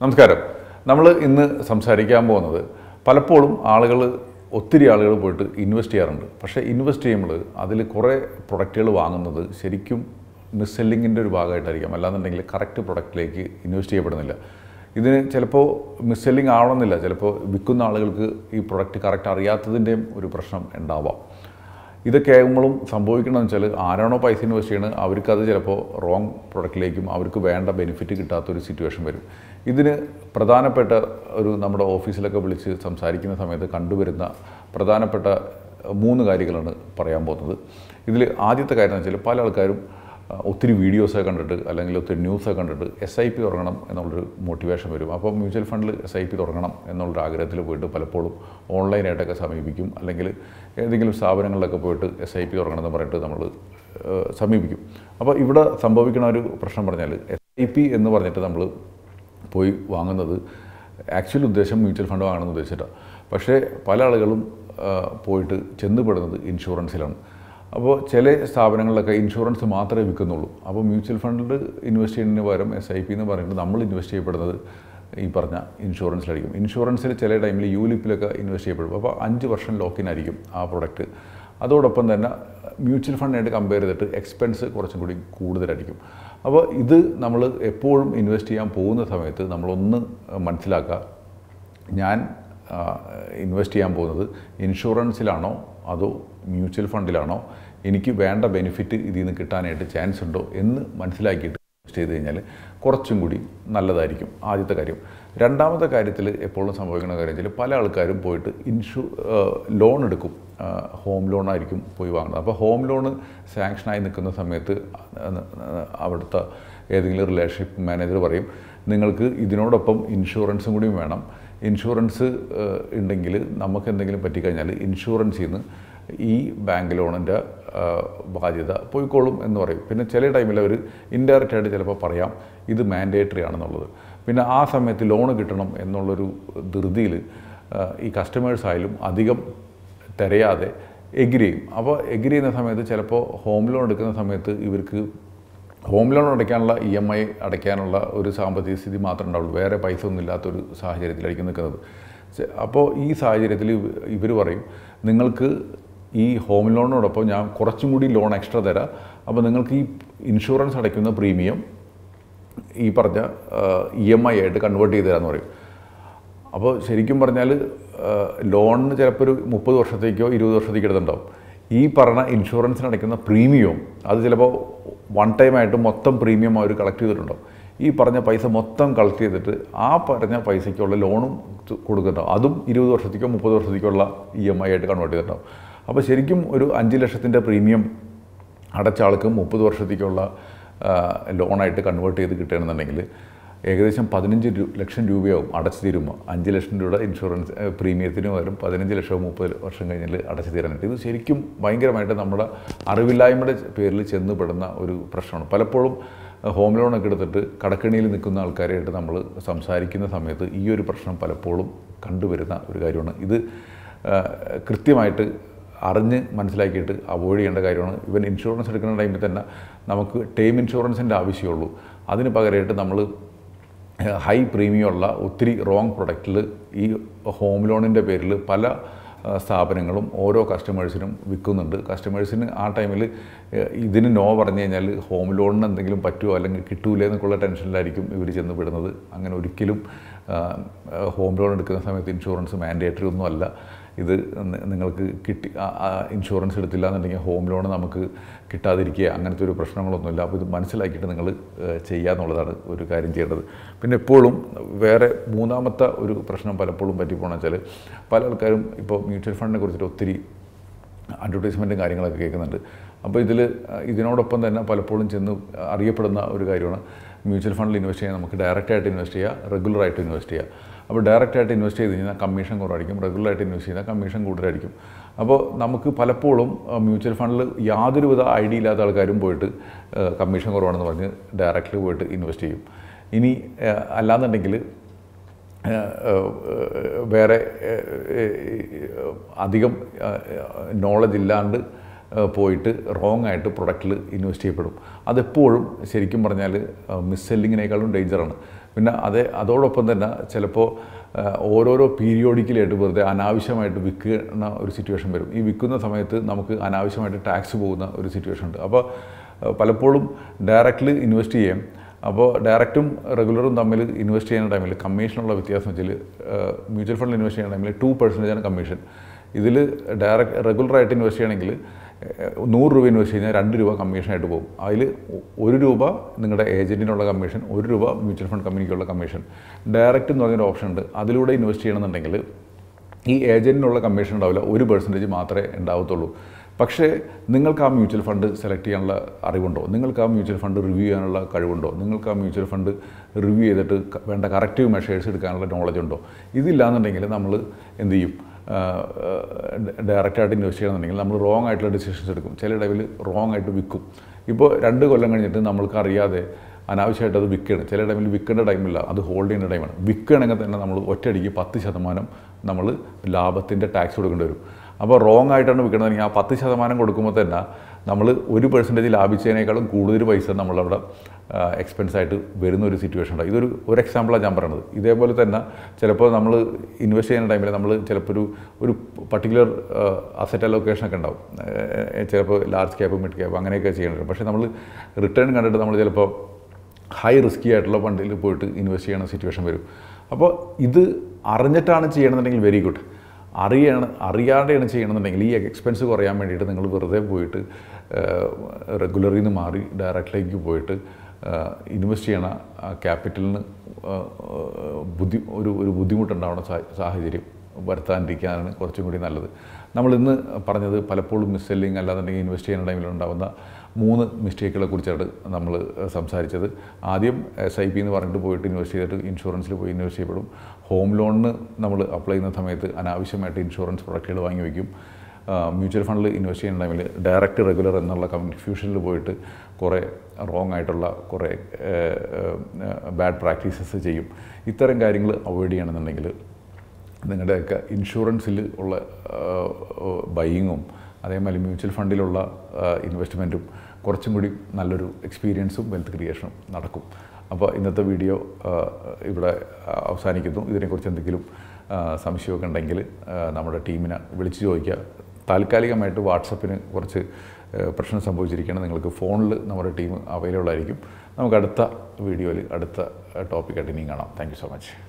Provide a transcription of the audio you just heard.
നമസ്കാരം നമ്മൾ ഇന്ന് സംസാരിക്കാൻ പോകുന്നത് പലപ്പോഴും ആളുകൾ ഒത്തിരി ആളുകൾ പോയിട്ട് ഇൻവെസ്റ്റ് ചെയ്യാറുണ്ട് പക്ഷേ ഇൻവെസ്റ്റ് ചെയ്യുമ്പോൾ അതിൽ കുറേ പ്രൊഡക്റ്റുകൾ വാങ്ങുന്നത് ശരിക്കും മിസ്സെല്ലിങ്ങിൻ്റെ ഒരു ഭാഗമായിട്ടായിരിക്കാം അല്ലാന്നുണ്ടെങ്കിൽ കറക്റ്റ് പ്രൊഡക്റ്റിലേക്ക് ഇൻവെസ്റ്റ് ചെയ്യപ്പെടുന്നില്ല ഇതിന് ചിലപ്പോൾ മിസ്സെല്ലിങ് ആവണമെന്നില്ല ചിലപ്പോൾ വിൽക്കുന്ന ആളുകൾക്ക് ഈ പ്രൊഡക്റ്റ് കറക്റ്റ് അറിയാത്തതിൻ്റെയും ഒരു പ്രശ്നം ഉണ്ടാവാം ഇതൊക്കെ ആകുമ്പോഴും സംഭവിക്കണമെന്ന് വെച്ചാൽ ആരാണോ പൈസ ഇൻവെസ്റ്റ് ചെയ്യണത് അവർക്കത് ചിലപ്പോൾ റോങ് പ്രൊഡക്റ്റിലേക്കും അവർക്ക് വേണ്ട ബെനിഫിറ്റ് കിട്ടാത്തൊരു സിറ്റുവേഷൻ വരും ഇതിന് പ്രധാനപ്പെട്ട ഒരു നമ്മുടെ ഓഫീസിലൊക്കെ വിളിച്ച് സംസാരിക്കുന്ന സമയത്ത് കണ്ടുവരുന്ന പ്രധാനപ്പെട്ട മൂന്ന് കാര്യങ്ങളാണ് പറയാൻ പോകുന്നത് ഇതിൽ ആദ്യത്തെ കാര്യം എന്ന് വെച്ചാൽ പല ആൾക്കാരും ഒത്തിരി വീഡിയോസൊക്കെ കണ്ടിട്ട് അല്ലെങ്കിൽ ഒത്തിരി ന്യൂസൊക്കെ കണ്ടിട്ട് എസ് ഐ പി തുടങ്ങണം എന്നുള്ളൊരു മോട്ടിവേഷൻ വരും അപ്പോൾ മ്യൂച്വൽ ഫണ്ടിൽ എസ് ഐ പി തുടങ്ങണം എന്നുള്ളൊരു ആഗ്രഹത്തിൽ പോയിട്ട് പലപ്പോഴും ഓൺലൈനായിട്ടൊക്കെ സമീപിക്കും അല്ലെങ്കിൽ ഏതെങ്കിലും സ്ഥാപനങ്ങളിലൊക്കെ പോയിട്ട് എസ് ഐ പി തുടങ്ങണം എന്ന് പറഞ്ഞിട്ട് നമ്മൾ സമീപിക്കും അപ്പോൾ ഇവിടെ സംഭവിക്കുന്ന ഒരു പ്രശ്നം പറഞ്ഞാൽ എസ് ഐ പി എന്ന് പറഞ്ഞിട്ട് നമ്മൾ പോയി വാങ്ങുന്നത് ആക്ച്വൽ ഉദ്ദേശം മ്യൂച്വൽ ഫണ്ട് വാങ്ങണമെന്ന് ഉദ്ദേശിച്ചിട്ടാണ് പക്ഷേ പല ആളുകളും പോയിട്ട് ചെന്നുപെടുന്നത് ഇൻഷുറൻസിലാണ് അപ്പോൾ ചില സ്ഥാപനങ്ങളിലൊക്കെ ഇൻഷുറൻസ് മാത്രമേ വിൽക്കുന്നുള്ളൂ അപ്പോൾ മ്യൂച്വൽ ഫണ്ടിൽ ഇൻവെസ്റ്റ് ചെയ്യുന്നതിന് പകരം എസ് ഐ പി എന്ന് പറയുന്നത് നമ്മൾ ഇൻവെസ്റ്റ് ചെയ്യപ്പെടുന്നത് ഈ പറഞ്ഞ ഇൻഷുറൻസിലായിരിക്കും ഇൻഷുറൻസിൽ ചില ടൈമിൽ യൂലിപ്പിലൊക്കെ ഇൻവെസ്റ്റ് ചെയ്യപ്പെടും അപ്പോൾ അഞ്ച് വർഷം ലോക്കിൻ ആയിരിക്കും ആ പ്രൊഡക്റ്റ് അതോടൊപ്പം തന്നെ മ്യൂച്വൽ ഫണ്ടായിട്ട് കമ്പയർ ചെയ്തിട്ട് എക്സ്പെൻസ് കുറച്ചും കൂടി കൂടുതലായിരിക്കും അപ്പോൾ ഇത് നമ്മൾ എപ്പോഴും ഇൻവെസ്റ്റ് ചെയ്യാൻ പോകുന്ന സമയത്ത് നമ്മളൊന്ന് മനസ്സിലാക്കുക ഞാൻ ഇൻവെസ്റ്റ് ചെയ്യാൻ പോകുന്നത് ഇൻഷുറൻസിലാണോ അതോ മ്യൂച്വൽ ഫണ്ടിലാണോ എനിക്ക് വേണ്ട ബെനിഫിറ്റ് ഇതിൽ നിന്ന് കിട്ടാനായിട്ട് ചാൻസ് ഉണ്ടോ എന്ന് മനസ്സിലാക്കിയിട്ട് ചെയ്ത് കഴിഞ്ഞാൽ കുറച്ചും കൂടി നല്ലതായിരിക്കും ആദ്യത്തെ കാര്യം രണ്ടാമത്തെ കാര്യത്തിൽ എപ്പോഴും സംഭവിക്കുന്ന കാര്യം വെച്ചാൽ പല ആൾക്കാരും പോയിട്ട് ഇൻഷു ലോൺ എടുക്കും ഹോം ലോൺ ആയിരിക്കും പോയി വാങ്ങുന്നത് അപ്പോൾ ഹോം ലോൺ സാങ്ഷനായി നിൽക്കുന്ന സമയത്ത് അവിടുത്തെ ഏതെങ്കിലും റിലേഷൻഷിപ്പ് മാനേജർ പറയും നിങ്ങൾക്ക് ഇതിനോടൊപ്പം ഇൻഷുറൻസും കൂടിയും വേണം ഇൻഷുറൻസ് ഉണ്ടെങ്കിൽ നമുക്ക് എന്തെങ്കിലും പറ്റിക്കഴിഞ്ഞാൽ ഇൻഷുറൻസിൽ നിന്ന് ഈ ബാങ്ക് ലോണിൻ്റെ ബാധ്യത പോയിക്കോളും എന്ന് പറയും പിന്നെ ചില ടൈമിൽ അവർ ഇൻഡയറക്റ്റ് ആയിട്ട് ചിലപ്പോൾ പറയാം ഇത് മാൻഡേറ്ററി ആണെന്നുള്ളത് പിന്നെ ആ സമയത്ത് ലോൺ കിട്ടണം എന്നുള്ളൊരു ധൃതിയിൽ ഈ കസ്റ്റമേഴ്സ് അധികം തിരയാതെ എഗ്രി ചെയ്യും അപ്പോൾ എഗ്രി ചെയ്യുന്ന സമയത്ത് ചിലപ്പോൾ ഹോം ലോൺ എടുക്കുന്ന സമയത്ത് ഇവർക്ക് ഹോം ലോൺ അടയ്ക്കാനുള്ള ഇ എം ഐ അടയ്ക്കാനുള്ള ഒരു സാമ്പത്തിക സ്ഥിതി മാത്രമേ ഉണ്ടാവുള്ളൂ വേറെ പൈസ ഒന്നും ഇല്ലാത്തൊരു സാഹചര്യത്തിലായിരിക്കും നിൽക്കുന്നത് അപ്പോൾ ഈ സാഹചര്യത്തിൽ ഇവർ പറയും നിങ്ങൾക്ക് ഈ ഹോം ലോണിനോടൊപ്പം ഞാൻ കുറച്ചും കൂടി ലോൺ എക്സ്ട്രാ തരാം അപ്പോൾ നിങ്ങൾക്ക് ഈ ഇൻഷുറൻസ് അടയ്ക്കുന്ന പ്രീമിയം ഈ പറഞ്ഞ ഇ എം ഐ ആയിട്ട് കൺവേർട്ട് ചെയ്ത് തരാമെന്ന് പറയും അപ്പോൾ ശരിക്കും പറഞ്ഞാൽ ലോണിന് ചിലപ്പോൾ ഒരു മുപ്പത് വർഷത്തേക്കോ ഇരുപത് വർഷത്തേക്കോ എടുത്തിട്ടുണ്ടാവും ഈ പറഞ്ഞ ഇൻഷുറൻസിന് അടയ്ക്കുന്ന പ്രീമിയവും അത് ചിലപ്പോൾ വൺ ടൈം ആയിട്ട് മൊത്തം പ്രീമിയം അവർ കളക്ട് ചെയ്തിട്ടുണ്ടാവും ഈ പറഞ്ഞ പൈസ മൊത്തം കളക്ട് ചെയ്തിട്ട് ആ പറഞ്ഞ പൈസയ്ക്കുള്ള ലോണും കൊടുക്കുന്നുണ്ടാവും അതും ഇരുപത് വർഷത്തേക്കോ മുപ്പത് വർഷത്തേക്കോ ഉള്ള ഇ എം ഐ ആയിട്ട് കൺവേർട്ട് ചെയ്തിട്ടുണ്ടാവും അപ്പോൾ ശരിക്കും ഒരു അഞ്ച് ലക്ഷത്തിൻ്റെ പ്രീമിയം അടച്ച ആൾക്ക് മുപ്പത് വർഷത്തേക്കുള്ള ലോണായിട്ട് കൺവേർട്ട് ചെയ്ത് കിട്ടുകയാണെന്നുണ്ടെങ്കിൽ ഏകദേശം പതിനഞ്ച് ലക്ഷം രൂപയാവും അടച്ചു തീരുമ്പോൾ അഞ്ച് ലക്ഷം രൂപയുടെ ഇൻഷുറൻസ് പ്രീമിയത്തിന് പകരം പതിനഞ്ച് ലക്ഷവും മുപ്പത് വർഷം കഴിഞ്ഞാൽ അടച്ചു തീരാനായിട്ട് ഇത് ശരിക്കും ഭയങ്കരമായിട്ട് നമ്മുടെ അറിവില്ലായ്മയുടെ പേരിൽ ചെന്നുപെടുന്ന ഒരു പ്രശ്നമാണ് പലപ്പോഴും ഹോം ലോണൊക്കെ എടുത്തിട്ട് കടക്കണിയിൽ നിൽക്കുന്ന ആൾക്കാരായിട്ട് നമ്മൾ സംസാരിക്കുന്ന സമയത്ത് ഈ ഒരു പ്രശ്നം പലപ്പോഴും കണ്ടുവരുന്ന ഒരു കാര്യമാണ് ഇത് കൃത്യമായിട്ട് അറിഞ്ഞ് മനസ്സിലാക്കിയിട്ട് അവോയ്ഡ് ചെയ്യേണ്ട കാര്യമാണ് ഇവൻ ഇൻഷുറൻസ് എടുക്കുന്ന ടൈമിൽ തന്നെ നമുക്ക് ടേം ഇൻഷുറൻസിൻ്റെ ആവശ്യമുള്ളൂ അതിന് പകരമായിട്ട് നമ്മൾ ഹൈ പ്രീമിയമുള്ള ഒത്തിരി റോങ് പ്രൊഡക്റ്റിൽ ഈ ഹോം ലോണിൻ്റെ പേരിൽ പല സ്ഥാപനങ്ങളും ഓരോ കസ്റ്റമേഴ്സിനും വിൽക്കുന്നുണ്ട് കസ്റ്റമേഴ്സിന് ആ ടൈമിൽ ഇതിന് നോ പറഞ്ഞു കഴിഞ്ഞാൽ ഹോം ലോണിന് എന്തെങ്കിലും പറ്റുമോ അല്ലെങ്കിൽ കിട്ടൂല എന്നൊക്കെയുള്ള ടെൻഷനിലായിരിക്കും ഇവർ ചെന്ന് വിടുന്നത് അങ്ങനെ ഒരിക്കലും ഹോം ലോൺ എടുക്കുന്ന സമയത്ത് ഇൻഷുറൻസ് മാൻഡേറ്ററി ഒന്നുമല്ല ഇത് നിങ്ങൾക്ക് കിട്ടി ഇൻഷുറൻസ് എടുത്തില്ല എന്നുണ്ടെങ്കിൽ ഹോം ലോൺ നമുക്ക് കിട്ടാതിരിക്കുക അങ്ങനത്തെ ഒരു പ്രശ്നങ്ങളൊന്നുമില്ല അപ്പോൾ ഇത് മനസ്സിലാക്കിയിട്ട് നിങ്ങൾ ചെയ്യുക എന്നുള്ളതാണ് ഒരു കാര്യം ചെയ്യേണ്ടത് പിന്നെ എപ്പോഴും വേറെ മൂന്നാമത്തെ ഒരു പ്രശ്നം പലപ്പോഴും പറ്റിപ്പോണെന്ന് വെച്ചാൽ പല ആൾക്കാരും ഇപ്പോൾ മ്യൂച്വൽ ഫണ്ടിനെ കുറിച്ചിട്ട് ഒത്തിരി അഡ്വർടൈസ്മെൻറ്റും കാര്യങ്ങളൊക്കെ കേൾക്കുന്നുണ്ട് അപ്പോൾ ഇതിൽ ഇതിനോടൊപ്പം തന്നെ പലപ്പോഴും ചെന്ന് അറിയപ്പെടുന്ന ഒരു കാര്യമാണ് മ്യൂച്വൽ ഫണ്ടിൽ ഇൻവെസ്റ്റ് ചെയ്യാൻ നമുക്ക് ഡയറക്റ്റായിട്ട് ഇൻവെസ്റ്റ് ചെയ്യുക റെഗുലറായിട്ട് ഇൻവെസ്റ്റ് ചെയ്യുക അപ്പോൾ ഡയറക്റ്റായിട്ട് ഇൻവെസ്റ്റ് ചെയ്ത് കഴിഞ്ഞാൽ കമ്മീഷൻ കുറവായിരിക്കും റെഗുലറായിട്ട് ഇൻവെസ്റ്റ് ചെയ്താൽ കമ്മീഷൻ കൂടുതലായിരിക്കും അപ്പോൾ നമുക്ക് പലപ്പോഴും മ്യൂച്വൽ ഫണ്ടിൽ യാതൊരുവിധ ഐഡിയ ഇല്ലാത്ത ആൾക്കാരും പോയിട്ട് കമ്മീഷൻ കുറവാണെന്ന് പറഞ്ഞ് ഡയറക്റ്റിൽ പോയിട്ട് ഇൻവെസ്റ്റ് ചെയ്യും ഇനി അല്ലാന്നുണ്ടെങ്കിൽ വേറെ അധികം നോളജ് ഇല്ലാണ്ട് പോയിട്ട് റോങ് ആയിട്ട് പ്രൊഡക്റ്റിൽ ഇൻവെസ്റ്റ് ചെയ്യപ്പെടും അതെപ്പോഴും ശരിക്കും പറഞ്ഞാൽ മിസ് ഡേഞ്ചറാണ് പിന്നെ അതേ അതോടൊപ്പം തന്നെ ചിലപ്പോൾ ഓരോരോ പീരിയോഡിക്കലായിട്ട് വെറുതെ അനാവശ്യമായിട്ട് വിൽക്കുന്ന ഒരു സിറ്റുവേഷൻ വരും ഈ വിൽക്കുന്ന സമയത്ത് നമുക്ക് അനാവശ്യമായിട്ട് ടാക്സ് പോകുന്ന ഒരു സിറ്റുവേഷൻ ഉണ്ട് അപ്പോൾ പലപ്പോഴും ഡയറക്റ്റ്ലി ഇൻവെസ്റ്റ് ചെയ്യാം അപ്പോൾ ഡയറക്റ്റും റെഗുലറും തമ്മിൽ ഇൻവെസ്റ്റ് ചെയ്യുന്ന ടൈമിൽ കമ്മീഷനുള്ള വ്യത്യാസം വെച്ചാൽ മ്യൂച്വൽ ഫണ്ടിൽ ഇൻവെസ്റ്റ് ചെയ്യുന്ന ടൈമിൽ ടു പെർസെൻറ്റേജാണ് കമ്മീഷൻ ഇതിൽ ഡയറക്റ്റ് റെഗുലറായിട്ട് ഇൻവെസ്റ്റ് ചെയ്യണമെങ്കിൽ നൂറ് രൂപ ഇൻവെസ്റ്റ് കഴിഞ്ഞാൽ രണ്ട് രൂപ കമ്മീഷനായിട്ട് പോകും അതിൽ ഒരു രൂപ നിങ്ങളുടെ ഏജൻറ്റിനുള്ള കമ്മീഷൻ ഒരു രൂപ മ്യൂച്വൽ ഫണ്ട് കമ്പനിക്കുള്ള കമ്മീഷൻ ഡയറക്റ്റ് എന്ന് പറഞ്ഞൊരു ഓപ്ഷൻ ഉണ്ട് അതിലൂടെ ഇൻവെസ്റ്റ് ചെയ്യണമെന്നുണ്ടെങ്കിൽ ഈ ഏജൻറ്റിനുള്ള കമ്മീഷൻ ഉണ്ടാവില്ല ഒരു പെർസെൻറ്റേജ് മാത്രമേ ഉണ്ടാവത്തുള്ളൂ പക്ഷേ നിങ്ങൾക്ക് ആ മ്യൂച്വൽ ഫണ്ട് സെലക്ട് ചെയ്യാനുള്ള അറിവുണ്ടോ നിങ്ങൾക്ക് ആ മ്യൂച്വൽ ഫണ്ട് റിവ്യൂ ചെയ്യാനുള്ള കഴിവുണ്ടോ നിങ്ങൾക്ക് ആ മ്യൂച്വൽ ഫണ്ട് റിവ്യൂ ചെയ്തിട്ട് വേണ്ട കറക്റ്റീവ് മെഷേഴ്സ് എടുക്കാനുള്ള നോളജ് ഉണ്ടോ ഇതില്ലാന്നുണ്ടെങ്കിൽ നമ്മൾ എന്ത് ചെയ്യും ഡയറക്റ്റായിട്ട് ഇൻവെസ്റ്റ് ചെയ്യണമെന്നുണ്ടെങ്കിൽ നമ്മൾ റോങ് ആയിട്ടുള്ള ഡിസിഷൻസ് എടുക്കും ചില ഇടവിൽ റോങ് ആയിട്ട് വിൽക്കും ഇപ്പോൾ രണ്ട് കൊല്ലം കഴിഞ്ഞിട്ട് നമ്മൾക്ക് അറിയാതെ അനാവശ്യമായിട്ട് അത് വിൽക്കണം ചില ടൈമിൽ വിൽക്കേണ്ട ടൈമില്ല അത് ഹോൾഡ് ചെയ്യേണ്ട ടൈമാണ് വിൽക്കുകയാണെങ്കിൽ തന്നെ നമ്മൾ ഒറ്റയടിക്ക് പത്ത് ശതമാനം നമ്മൾ ലാഭത്തിൻ്റെ ടാക്സ് കൊടുക്കേണ്ടി വരും അപ്പോൾ റോങ് ആയിട്ടാണ് വിൽക്കണമെങ്കിൽ ആ പത്ത് ശതമാനം കൊടുക്കുമ്പോൾ തന്നെ നമ്മൾ ഒരു പെർസെൻറ്റേജ് ലാഭിച്ചതിനേക്കാളും കൂടുതൽ പൈസ നമ്മളവിടെ എക്സ്പെൻസായിട്ട് വരുന്ന ഒരു സിറ്റുവേഷൻ ഉണ്ടാകും ഇതൊരു ഒരു എക്സാമ്പിളാണ് ഞാൻ പറയുന്നത് ഇതേപോലെ തന്നെ ചിലപ്പോൾ നമ്മൾ ഇൻവെസ്റ്റ് ചെയ്യുന്ന ടൈമിൽ നമ്മൾ ചിലപ്പോൾ ഒരു ഒരു പർട്ടിക്കുലർ അസറ്റ് ഒക്കെ ഉണ്ടാവും ചിലപ്പോൾ ലാർജ് ക്യാപ്പ് മിഡ് ക്യാപ്പ് അങ്ങനെയൊക്കെ ചെയ്യേണ്ടി പക്ഷേ നമ്മൾ റിട്ടേൺ കണ്ടിട്ട് നമ്മൾ ചിലപ്പോൾ ഹൈ റിസ്കി ആയിട്ടുള്ള ഫണ്ടിൽ പോയിട്ട് ഇൻവെസ്റ്റ് ചെയ്യുന്ന സിറ്റുവേഷൻ വരും അപ്പോൾ ഇത് അറിഞ്ഞിട്ടാണ് ചെയ്യണമെന്നുണ്ടെങ്കിൽ വെരി ഗുഡ് അറിയാണ് അറിയാതെയാണ് ചെയ്യണമെന്നുണ്ടെങ്കിൽ ഈ എക്സ്പെൻസ് കുറയാൻ വേണ്ടിയിട്ട് നിങ്ങൾ വെറുതെ പോയിട്ട് റെഗുലറിൽ നിന്ന് മാറി ഡയറക്റ്റിലേക്ക് പോയിട്ട് ഇൻവെസ്റ്റ് ചെയ്യണ ക്യാപിറ്റലിന് ബുദ്ധി ഒരു ഒരു ബുദ്ധിമുട്ടുണ്ടാവുന്ന സാഹചര്യം വരുത്താണ്ടിരിക്കാനാണ് കുറച്ചും കൂടി നല്ലത് നമ്മൾ ഇന്ന് പറഞ്ഞത് പലപ്പോഴും മിസ് സെല്ലിങ് ഇൻവെസ്റ്റ് ചെയ്യുന്ന ടൈമിൽ ഉണ്ടാകുന്ന മൂന്ന് മിസ്റ്റേക്കുകളെ കുറിച്ചാണ് നമ്മൾ സംസാരിച്ചത് ആദ്യം എസ് ഐ പി എന്ന് പറഞ്ഞിട്ട് പോയിട്ട് ഇൻവെസ്റ്റ് ചെയ്തിട്ട് ഇൻഷുറൻസിൽ പോയി ഇൻവെസ്റ്റ് ചെയ്യപ്പെടും ഹോം ലോണിന് നമ്മൾ അപ്ലൈ ചെയ്യുന്ന സമയത്ത് അനാവശ്യമായിട്ട് ഇൻഷുറൻസ് പ്രൊഡക്റ്റുകൾ വാങ്ങി വയ്ക്കും മ്യൂച്വൽ ഫണ്ടിൽ ഇൻവെസ്റ്റ് ചെയ്യുന്ന ടൈമിൽ ഡയറക്റ്റ് റെഗുലർ എന്നുള്ള കൺഫ്യൂഷനിൽ പോയിട്ട് കുറേ റോങ് ആയിട്ടുള്ള കുറേ ബാഡ് പ്രാക്ടീസസ് ചെയ്യും ഇത്തരം കാര്യങ്ങൾ അവോയ്ഡ് ചെയ്യണമെന്നുണ്ടെങ്കിൽ നിങ്ങളുടെയൊക്കെ ഇൻഷുറൻസിൽ ഉള്ള ബൈയിങ്ങും അതേമാതിരി മ്യൂച്വൽ ഫണ്ടിലുള്ള ഇൻവെസ്റ്റ്മെൻറ്റും കുറച്ചും കൂടി നല്ലൊരു എക്സ്പീരിയൻസും വെൽത്ത് ക്രിയേഷനും നടക്കും അപ്പോൾ ഇന്നത്തെ വീഡിയോ ഇവിടെ അവസാനിക്കുന്നു ഇതിനെക്കുറിച്ച് എന്തെങ്കിലും സംശയമൊക്കെ ഉണ്ടെങ്കിൽ നമ്മുടെ ടീമിനെ വിളിച്ചു ചോദിക്കുക താൽക്കാലികമായിട്ട് വാട്സപ്പിന് കുറച്ച് പ്രശ്നം സംഭവിച്ചിരിക്കുകയാണ് നിങ്ങൾക്ക് ഫോണിൽ നമ്മുടെ ടീം അവൈലബിൾ ആയിരിക്കും നമുക്ക് അടുത്ത വീഡിയോയിൽ അടുത്ത ടോപ്പിക്കായിട്ട് ഇനിയും കാണാം താങ്ക് സോ മച്ച്